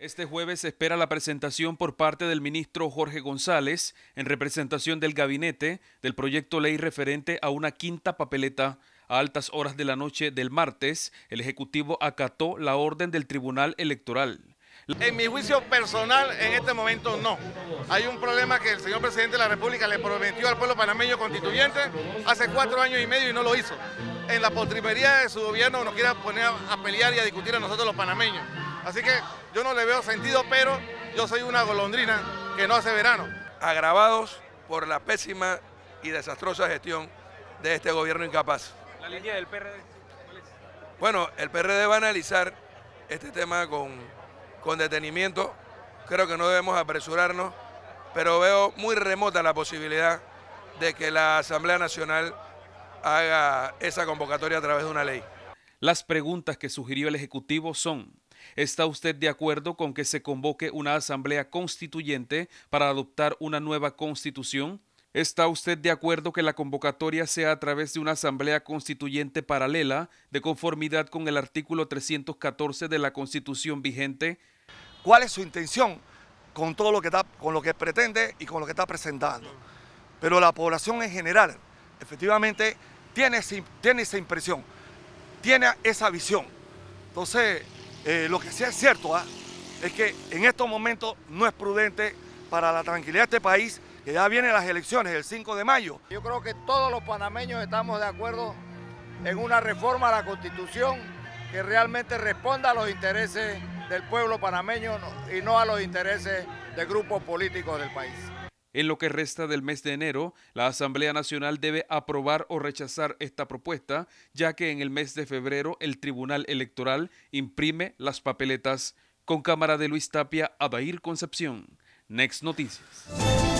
Este jueves se espera la presentación por parte del ministro Jorge González, en representación del gabinete, del proyecto ley referente a una quinta papeleta. A altas horas de la noche del martes, el Ejecutivo acató la orden del Tribunal Electoral. En mi juicio personal, en este momento no. Hay un problema que el señor presidente de la República le prometió al pueblo panameño constituyente hace cuatro años y medio y no lo hizo. En la postrimería de su gobierno nos quiera poner a pelear y a discutir a nosotros los panameños. Así que yo no le veo sentido, pero yo soy una golondrina que no hace verano. Agravados por la pésima y desastrosa gestión de este gobierno incapaz. ¿La línea del PRD? Bueno, el PRD va a analizar este tema con, con detenimiento. Creo que no debemos apresurarnos, pero veo muy remota la posibilidad de que la Asamblea Nacional haga esa convocatoria a través de una ley. Las preguntas que sugirió el Ejecutivo son ¿Está usted de acuerdo con que se convoque una asamblea constituyente para adoptar una nueva constitución? ¿Está usted de acuerdo que la convocatoria sea a través de una asamblea constituyente paralela, de conformidad con el artículo 314 de la Constitución vigente? ¿Cuál es su intención con todo lo que está, con lo que pretende y con lo que está presentando? Pero la población en general, efectivamente, tiene, tiene esa impresión, tiene esa visión. Entonces, eh, lo que sí es cierto ¿ah? es que en estos momentos no es prudente para la tranquilidad de este país que ya vienen las elecciones el 5 de mayo. Yo creo que todos los panameños estamos de acuerdo en una reforma a la constitución que realmente responda a los intereses del pueblo panameño y no a los intereses de grupos políticos del país. En lo que resta del mes de enero, la Asamblea Nacional debe aprobar o rechazar esta propuesta, ya que en el mes de febrero el Tribunal Electoral imprime las papeletas con cámara de Luis Tapia Abair Concepción. Next Noticias.